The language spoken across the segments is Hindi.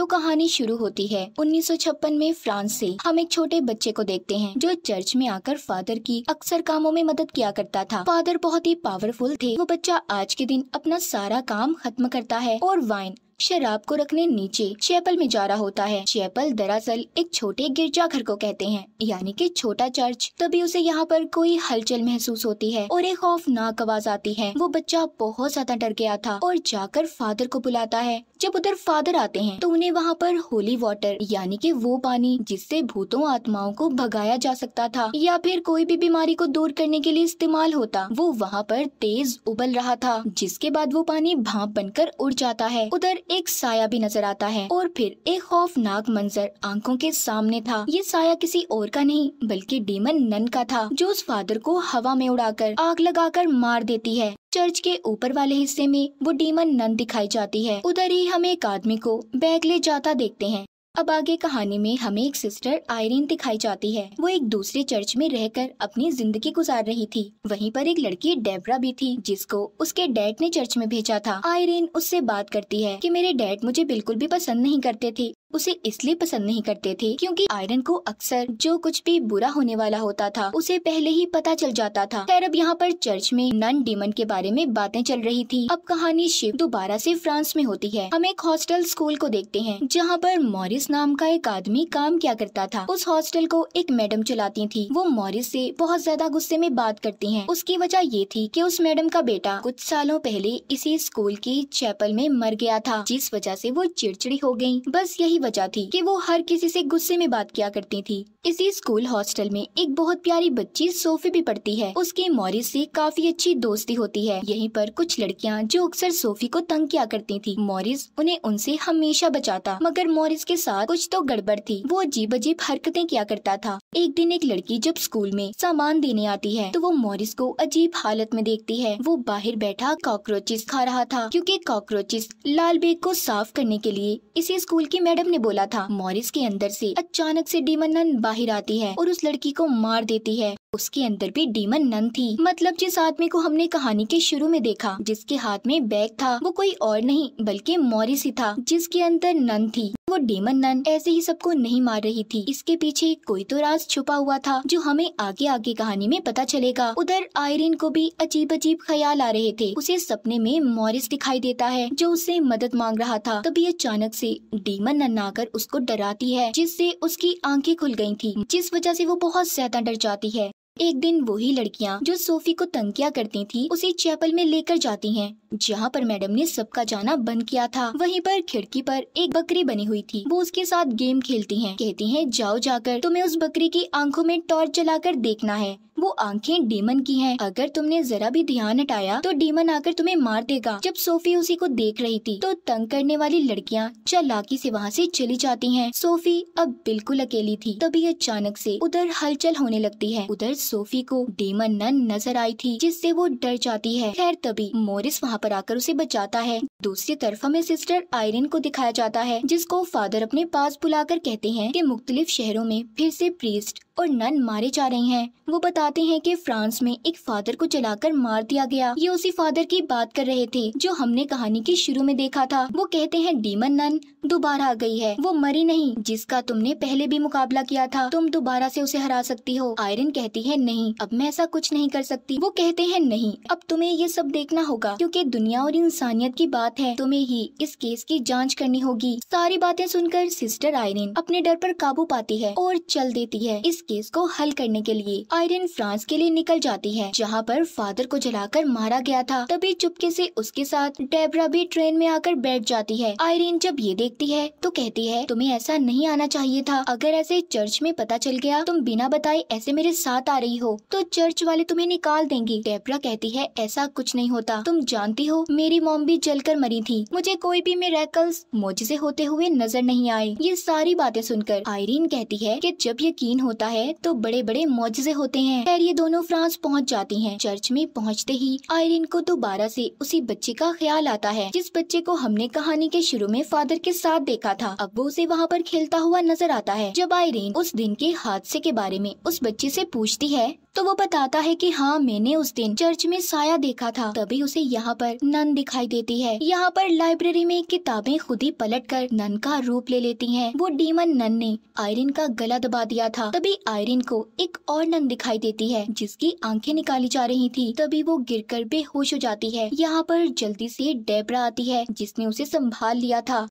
तो कहानी शुरू होती है 1956 में फ्रांस से हम एक छोटे बच्चे को देखते हैं जो चर्च में आकर फादर की अक्सर कामों में मदद किया करता था फादर बहुत ही पावरफुल थे वो बच्चा आज के दिन अपना सारा काम खत्म करता है और वाइन शराब को रखने नीचे चैपल में जा रहा होता है चैपल दरअसल एक छोटे गिरजाघर को कहते हैं यानी कि छोटा चर्च तभी उसे यहाँ पर कोई हलचल महसूस होती है और एक खौफनाक आवाज आती है वो बच्चा बहुत ज्यादा डर गया था और जाकर फादर को बुलाता है जब उधर फादर आते हैं तो उन्हें वहाँ पर होली वाटर यानी कि वो पानी जिससे भूतों आत्माओं को भगाया जा सकता था या फिर कोई भी बीमारी को दूर करने के लिए इस्तेमाल होता वो वहाँ पर तेज उबल रहा था जिसके बाद वो पानी भाप बनकर उड़ जाता है उधर एक साया भी नजर आता है और फिर एक खौफनाक मंजर आंखों के सामने था ये साया किसी और का नहीं बल्कि डीमन नन का था जो उस फादर को हवा में उड़ाकर आग लगाकर मार देती है चर्च के ऊपर वाले हिस्से में वो डीमन नन दिखाई जाती है उधर ही हम एक आदमी को बैग ले जाता देखते हैं अब आगे कहानी में हमें एक सिस्टर आयरीन दिखाई जाती है वो एक दूसरे चर्च में रहकर अपनी जिंदगी गुजार रही थी वहीं पर एक लड़की डेबरा भी थी जिसको उसके डैड ने चर्च में भेजा था आयरीन उससे बात करती है कि मेरे डैड मुझे बिल्कुल भी पसंद नहीं करते थे उसे इसलिए पसंद नहीं करते थे क्योंकि आयरन को अक्सर जो कुछ भी बुरा होने वाला होता था उसे पहले ही पता चल जाता था खैर अब यहाँ पर चर्च में नन डीमन के बारे में बातें चल रही थी अब कहानी शिव दोबारा से फ्रांस में होती है हम एक हॉस्टल स्कूल को देखते हैं जहाँ पर मॉरिस नाम का एक आदमी काम क्या करता था उस हॉस्टल को एक मैडम चलाती थी वो मॉरिस से बहुत ज्यादा गुस्से में बात करती है उसकी वजह ये थी की उस मैडम का बेटा कुछ सालों पहले इसी स्कूल की चैपल में मर गया था जिस वजह से वो चिड़चिड़ी हो गयी बस यही वजह थी कि वो हर किसी से गुस्से में बात किया करती थी इसी स्कूल हॉस्टल में एक बहुत प्यारी बच्ची सोफी भी पढ़ती है उसकी मॉरिस से काफी अच्छी दोस्ती होती है यहीं पर कुछ लड़कियां जो अक्सर सोफी को तंग किया करती थी मॉरिस उन्हें उनसे हमेशा बचाता मगर मॉरिस के साथ कुछ तो गड़बड़ थी वो अजीब अजीब हरकतें किया करता था एक दिन एक लड़की जब स्कूल में सामान देने आती है तो वो मॉरिस को अजीब हालत में देखती है वो बाहर बैठा कॉकरोचेस खा रहा था क्यूँकी कॉकरोचेस लाल बेग को साफ करने के लिए इसी स्कूल की मैडम ने बोला था मॉरिस के अंदर से अचानक से डीमन नन बाहर आती है और उस लड़की को मार देती है उसके अंदर भी डीमन नन थी मतलब जिस आदमी को हमने कहानी के शुरू में देखा जिसके हाथ में बैग था वो कोई और नहीं बल्कि मॉरिस ही था जिसके अंदर नन थी वो डेमन नन ऐसे ही सबको नहीं मार रही थी इसके पीछे कोई तो राज छुपा हुआ था जो हमें आगे आगे कहानी में पता चलेगा उधर आयरिन को भी अजीब अजीब ख्याल आ रहे थे उसे सपने में मॉरिस दिखाई देता है जो उससे मदद मांग रहा था तभी अचानक से डीमन नन आकर उसको डराती है जिससे उसकी आंखें खुल गई थी जिस वजह से वो बहुत ज्यादा डर जाती है एक दिन वही लड़कियाँ जो सोफी को तंग किया करती थी उसे चैपल में लेकर जाती है जहाँ पर मैडम ने सबका जाना बंद किया था वहीं पर खिड़की पर एक बकरी बनी हुई थी वो उसके साथ गेम खेलती हैं कहती हैं जाओ जाकर तुम्हें उस बकरी की आंखों में टॉर्च जलाकर देखना है वो आंखें डीमन की हैं अगर तुमने जरा भी ध्यान हटाया तो डीमन आकर तुम्हें मार देगा जब सोफी उसी को देख रही थी तो तंग करने वाली लड़कियाँ चलाकी ऐसी वहाँ ऐसी चली जाती है सोफी अब बिल्कुल अकेली थी तभी अचानक ऐसी उधर हलचल होने लगती है उधर सोफी को डीमन नन नजर आई थी जिससे वो डर जाती है खैर तभी मोरिस वहाँ पर आकर उसे बचाता है दूसरी तरफ हमें सिस्टर आयरिन को दिखाया जाता है जिसको फादर अपने पास बुलाकर कहते हैं कि मुख्तलिफ शहरों में फिर से प्रीस्ट और नन मारे जा रहे हैं वो बताते हैं कि फ्रांस में एक फादर को चलाकर मार दिया गया ये उसी फादर की बात कर रहे थे जो हमने कहानी के शुरू में देखा था वो कहते हैं डीमन नन दोबारा आ गई है वो मरी नहीं जिसका तुमने पहले भी मुकाबला किया था तुम दोबारा से उसे हरा सकती हो आयरन कहती है नहीं अब मैं ऐसा कुछ नहीं कर सकती वो कहते हैं नहीं अब तुम्हें ये सब देखना होगा क्योंकि दुनिया और इंसानियत की बात है तुम्हें ही इस केस की जांच करनी होगी सारी बातें सुनकर सिस्टर आयरन अपने डर पर काबू पाती है और चल देती है इस केस को हल करने के लिए आयरन फ्रांस के लिए निकल जाती है जहाँ पर फादर को जलाकर मारा गया था तभी चुपके से उसके साथ डेबरा भी ट्रेन में आकर बैठ जाती है आयरन जब ये देखती है तो कहती है तुम्हें ऐसा नहीं आना चाहिए था अगर ऐसे चर्च में पता चल गया तुम बिना बताए ऐसे मेरे साथ आ रही हो तो चर्च वाले तुम्हें निकाल देंगे डेबरा कहती है ऐसा कुछ नहीं होता तुम जानती हो मेरी मोम भी जल मरी थी मुझे कोई भी मेरेकल्स मोजे होते हुए नजर नहीं आए ये सारी बातें सुनकर आयरीन कहती है कि जब यकीन होता है तो बड़े बड़े मुआवजे होते हैं खैर ये दोनों फ्रांस पहुँच जाती है चर्च में पहुँचते ही आयरिन को दोबारा ऐसी उसी बच्चे का ख्याल आता है जिस बच्चे को हमने कहानी के शुरू में फादर के साथ देखा था अब वो उसे वहाँ पर खेलता हुआ नजर आता है जब आयरिन उस दिन के हादसे के बारे में उस बच्चे ऐसी पूछती है तो वो बताता है कि हाँ मैंने उस दिन चर्च में साया देखा था तभी उसे यहाँ पर नन दिखाई देती है यहाँ पर लाइब्रेरी में किताबें खुद ही पलट कर नन का रूप ले लेती है वो डीमन नन ने आयरिन का गला दबा दिया था तभी आयरिन को एक और नन दिखाई देती है जिसकी आंखें निकाली जा रही थी तभी वो कर बेहोश हो जाती है यहाँ पर जल्दी से डेबरा आती है जिसने उसे संभाल लिया था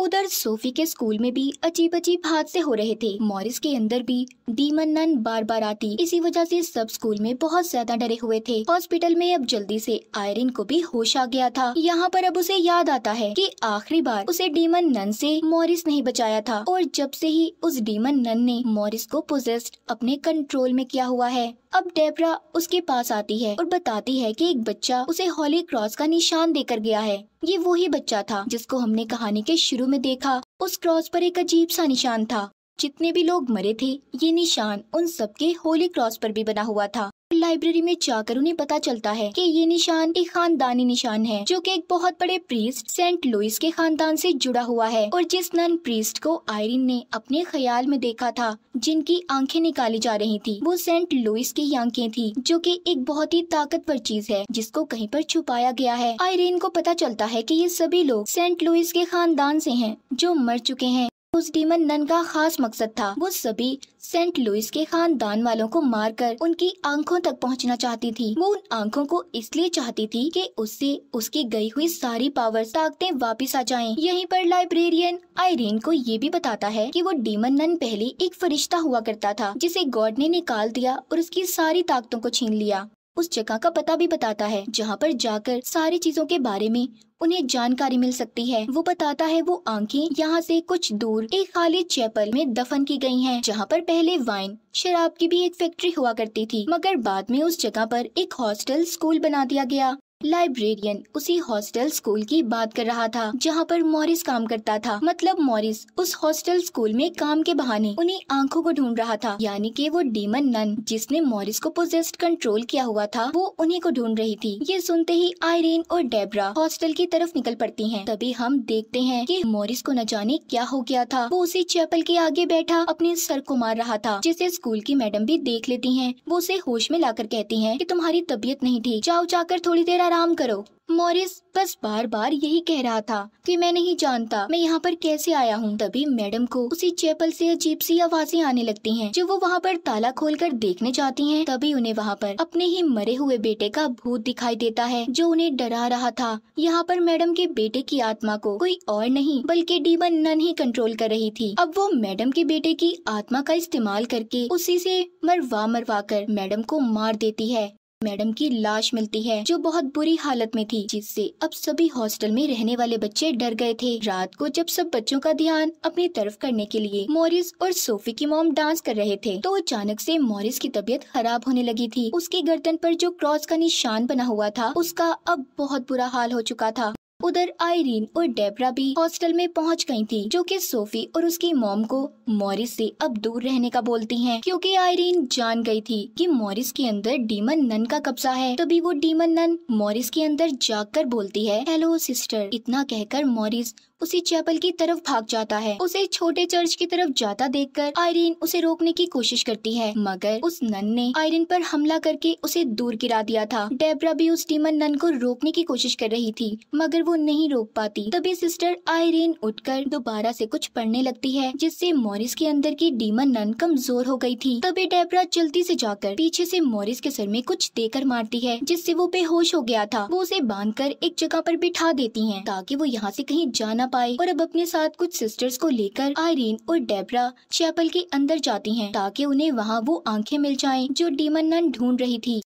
उधर सोफी के स्कूल में भी अजीब अजीब हादसे हो रहे थे मॉरिस के अंदर भी डीमन नन बार बार आती इसी वजह से सब स्कूल में बहुत ज्यादा डरे हुए थे हॉस्पिटल में अब जल्दी से आयरिन को भी होश आ गया था यहाँ पर अब उसे याद आता है कि आखिरी बार उसे डीमन नन से मॉरिस नहीं बचाया था और जब से ही उस डीमन नन ने मॉरिस को पोजेस्ट अपने कंट्रोल में किया हुआ है अब डेबरा उसके पास आती है और बताती है कि एक बच्चा उसे हॉली क्रॉस का निशान देकर गया है ये वो ही बच्चा था जिसको हमने कहानी के शुरू में देखा उस क्रॉस पर एक अजीब सा निशान था जितने भी लोग मरे थे ये निशान उन सबके होली क्रॉस पर भी बना हुआ था लाइब्रेरी में जाकर उन्हें पता चलता है कि ये निशान एक खानदानी निशान है जो कि एक बहुत बड़े प्रीस्ट सेंट लुइस के खानदान से जुड़ा हुआ है और जिस नन प्रीस्ट को आयरिन ने अपने ख्याल में देखा था जिनकी आंखें निकाली जा रही थी वो सेंट लुइस की आंखें थी जो कि एक बहुत ही ताकतवर चीज है जिसको कहीं पर छुपाया गया है आयरिन को पता चलता है की ये सभी लोग सेंट लुइस के खानदान से है जो मर चुके हैं उस डीमन नन का खास मकसद था वो सभी सेंट लुइस के खानदान वालों को मारकर उनकी आंखों तक पहुंचना चाहती थी वो उन आंखों को इसलिए चाहती थी कि उससे उसकी गई हुई सारी पावर ताकते वापस आ जाएं। यहीं पर लाइब्रेरियन आयरीन को ये भी बताता है कि वो डीमन नन पहले एक फरिश्ता हुआ करता था जिसे गॉड ने निकाल दिया और उसकी सारी ताकतों को छीन लिया उस जगह का पता भी बताता है जहाँ पर जाकर सारी चीजों के बारे में उन्हें जानकारी मिल सकती है वो बताता है वो आंखें यहाँ से कुछ दूर एक खाली चैपल में दफन की गई हैं, जहाँ पर पहले वाइन शराब की भी एक फैक्ट्री हुआ करती थी मगर बाद में उस जगह पर एक हॉस्टल स्कूल बना दिया गया लाइब्रेरियन उसी हॉस्टल स्कूल की बात कर रहा था जहाँ पर मॉरिस काम करता था मतलब मॉरिस उस हॉस्टल स्कूल में काम के बहाने उन्हीं आंखों को ढूंढ रहा था यानी कि वो डीमन नन जिसने मॉरिस को पोजेस्ट कंट्रोल किया हुआ था वो उन्हीं को ढूंढ रही थी ये सुनते ही आयरीन और डेबरा हॉस्टल की तरफ निकल पड़ती है तभी हम देखते हैं की मॉरिस को न जाने क्या हो गया था वो उसी चैपल के आगे बैठा अपने सर को मार रहा था जिसे स्कूल की मैडम भी देख लेती है वो उसे होश में ला कहती है की तुम्हारी तबीयत नहीं ठीक जाओ जाकर थोड़ी देर आराम करो मॉरिस बस बार बार यही कह रहा था कि मैं नहीं जानता मैं यहाँ पर कैसे आया हूँ तभी मैडम को उसी चैपल से अजीब सी आवाजें आने लगती हैं जब वो वहाँ पर ताला खोलकर देखने जाती हैं तभी उन्हें वहाँ पर अपने ही मरे हुए बेटे का भूत दिखाई देता है जो उन्हें डरा रहा था यहाँ पर मैडम के बेटे की आत्मा को कोई और नहीं बल्कि डीबन नन ही कंट्रोल कर रही थी अब वो मैडम के बेटे की आत्मा का इस्तेमाल करके उसी से मरवा मरवा कर मैडम को मार देती है मैडम की लाश मिलती है जो बहुत बुरी हालत में थी जिससे अब सभी हॉस्टल में रहने वाले बच्चे डर गए थे रात को जब सब बच्चों का ध्यान अपनी तरफ करने के लिए मॉरिस और सोफी की मोम डांस कर रहे थे तो अचानक से मॉरिस की तबीयत खराब होने लगी थी उसकी गर्दन पर जो क्रॉस का निशान बना हुआ था उसका अब बहुत बुरा हाल हो चुका था उधर आयरीन और डेबरा भी हॉस्टल में पहुंच गई थी जो कि सोफी और उसकी मॉम को मॉरिस से अब दूर रहने का बोलती हैं क्योंकि आयरीन जान गई थी कि मॉरिस के अंदर डीमन नन का कब्जा है तभी वो डीमन नन मॉरिस के अंदर जाकर बोलती है हेलो सिस्टर इतना कहकर मॉरिस उसी चैपल की तरफ भाग जाता है उसे छोटे चर्च की तरफ जाता देखकर आयरीन उसे रोकने की कोशिश करती है मगर उस नन ने आयरीन पर हमला करके उसे दूर गिरा दिया था डेबरा भी उस डीमन नन को रोकने की कोशिश कर रही थी मगर वो नहीं रोक पाती तभी सिस्टर आयरीन उठकर दोबारा से कुछ पढ़ने लगती है जिससे मॉरिस के अंदर की डीमन नन कमजोर हो गयी थी तभी डेबरा जल्दी ऐसी जाकर पीछे ऐसी मॉरिस के सर में कुछ देकर मारती है जिससे वो बेहोश हो गया था वो उसे बांध एक जगह आरोप बिठा देती है ताकि वो यहाँ ऐसी कहीं जाना ना पाए और अब अपने साथ कुछ सिस्टर्स को लेकर आयरीन और डेबरा चैपल के अंदर जाती हैं ताकि उन्हें वहाँ वो आंखें मिल जाएं जो डीमन नन ढूंढ रही थी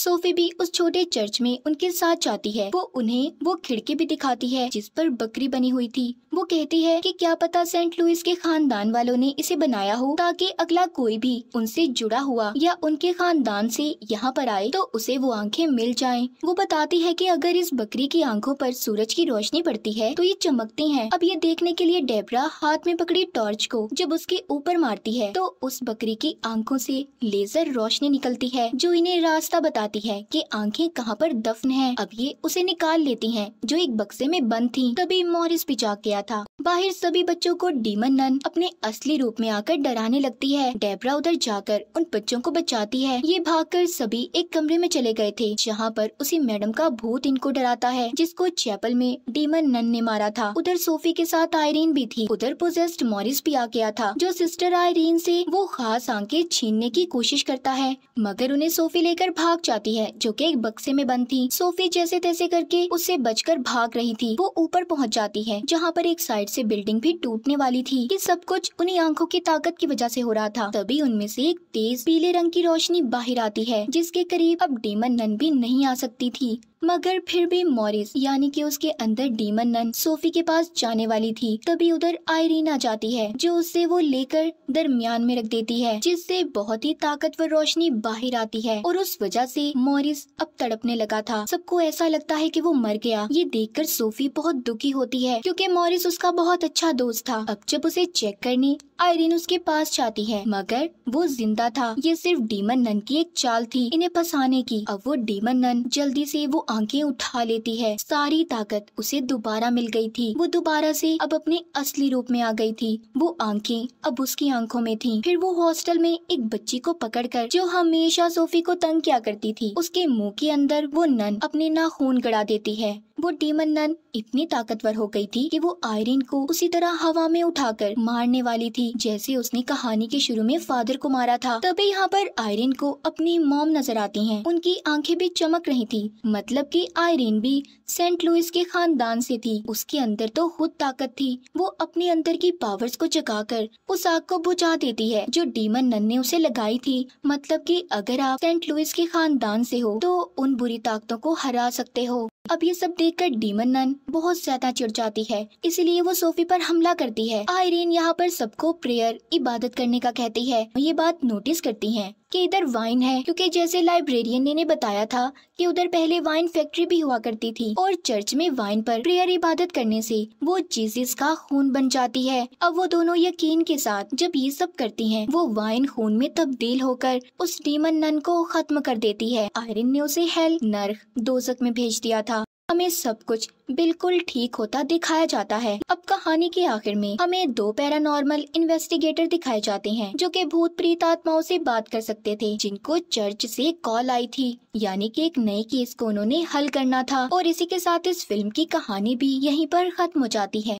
सोफे भी उस छोटे चर्च में उनके साथ जाती है वो उन्हें वो खिड़की भी दिखाती है जिस पर बकरी बनी हुई थी वो कहती है कि क्या पता सेंट लुइस के खानदान वालों ने इसे बनाया हो ताकि अगला कोई भी उनसे जुड़ा हुआ या उनके खानदान से यहाँ पर आए तो उसे वो आंखें मिल जाएं। वो बताती है कि अगर इस बकरी की आंखों पर सूरज की रोशनी पड़ती है तो ये चमकती हैं। अब ये देखने के लिए डेबरा हाथ में पकड़ी टॉर्च को जब उसके ऊपर मारती है तो उस बकरी की आंखों से लेजर रोशनी निकलती है जो इन्हें रास्ता बताती जाती है कि आंखें कहाँ पर दफन है अब ये उसे निकाल लेती हैं जो एक बक्से में बंद थी तभी मॉरिस भी जाग गया था बाहर सभी बच्चों को डीमन नन अपने असली रूप में आकर डराने लगती है डेबरा उधर जाकर उन बच्चों को बचाती है ये भागकर सभी एक कमरे में चले गए थे जहाँ पर उसी मैडम का भूत इनको डराता है जिसको चैपल में डीमन नन ने मारा था उधर सोफी के साथ आयरीन भी थी उधर पोजेस्ट मॉरिस भी आ गया था जो सिस्टर आयरीन से वो खास आंखें छीनने की कोशिश करता है मगर उन्हें सोफी लेकर भाग जाती जाती है जो कि एक बक्से में बंद थी सोफी जैसे तैसे करके उससे बचकर भाग रही थी वो ऊपर पहुंच जाती है जहाँ पर एक साइड से बिल्डिंग भी टूटने वाली थी ये सब कुछ उन्हीं आंखों की ताकत की वजह से हो रहा था तभी उनमें से एक तेज पीले रंग की रोशनी बाहर आती है जिसके करीब अब डेमन नन भी नहीं आ सकती थी मगर फिर भी मॉरिस यानी कि उसके अंदर डीमन नन सोफी के पास जाने वाली थी तभी उधर आयरीन आ जाती है जो उसे वो लेकर दरमियान में रख देती है जिससे बहुत ही ताकतवर रोशनी बाहर आती है और उस वजह से मॉरिस अब तड़पने लगा था सबको ऐसा लगता है कि वो मर गया ये देखकर सोफी बहुत दुखी होती है क्योंकि मॉरिस उसका बहुत अच्छा दोस्त था अब जब उसे चेक करने आयरिन उसके पास जाती है मगर वो जिंदा था ये सिर्फ डीमन नन की एक चाल थी इन्हें फंसाने की अब वो डीमन नन जल्दी से वो आंखें उठा लेती है सारी ताकत उसे दोबारा मिल गई थी वो दोबारा से अब अपने असली रूप में आ गई थी वो आंखें अब उसकी आंखों में थी फिर वो हॉस्टल में एक बच्ची को कर जो हमेशा सोफी को तंग किया करती थी उसके मुँह के अंदर वो नन अपने नाखून गड़ा देती है वो डीमन नन इतनी ताकतवर हो गई थी कि वो आयरिन को उसी तरह हवा में उठाकर मारने वाली थी जैसे उसने कहानी के शुरू में फादर को मारा था तभी यहाँ पर आयरिन को अपनी मॉम नजर आती हैं। उनकी आंखें भी चमक रही थी मतलब कि आयरिन भी सेंट लुइस के खानदान से थी उसके अंदर तो खुद ताकत थी वो अपने अंदर की पावर्स को कर उस आग को बुझा देती है जो डीमन नन ने उसे लगाई थी मतलब कि अगर आप सेंट लुइस के खानदान से हो तो उन बुरी ताकतों को हरा सकते हो अब ये सब देखकर डीमन नन बहुत ज्यादा चिड़ जाती है इसलिए वो सोफी पर हमला करती है आयरीन यहाँ पर सबको प्रेयर इबादत करने का कहती है ये बात नोटिस करती हैं कि इधर वाइन है क्योंकि जैसे लाइब्रेरियन ने, ने बताया था कि उधर पहले वाइन फैक्ट्री भी हुआ करती थी और चर्च में वाइन पर प्रेयर इबादत करने से वो जीसस का खून बन जाती है अब वो दोनों यकीन के साथ जब ये सब करती हैं वो वाइन खून में तब्दील होकर उस डीमन नन को खत्म कर देती है आयरन ने उसे हेल नर्क दोजक में भेज दिया था हमें सब कुछ बिल्कुल ठीक होता दिखाया जाता है अब कहानी के आखिर में हमें दो पैरानॉर्मल इन्वेस्टिगेटर दिखाए जाते हैं जो कि भूत प्रीत आत्माओं से बात कर सकते थे जिनको चर्च से कॉल आई थी यानी कि एक नए केस को उन्होंने हल करना था और इसी के साथ इस फिल्म की कहानी भी यहीं पर खत्म हो जाती है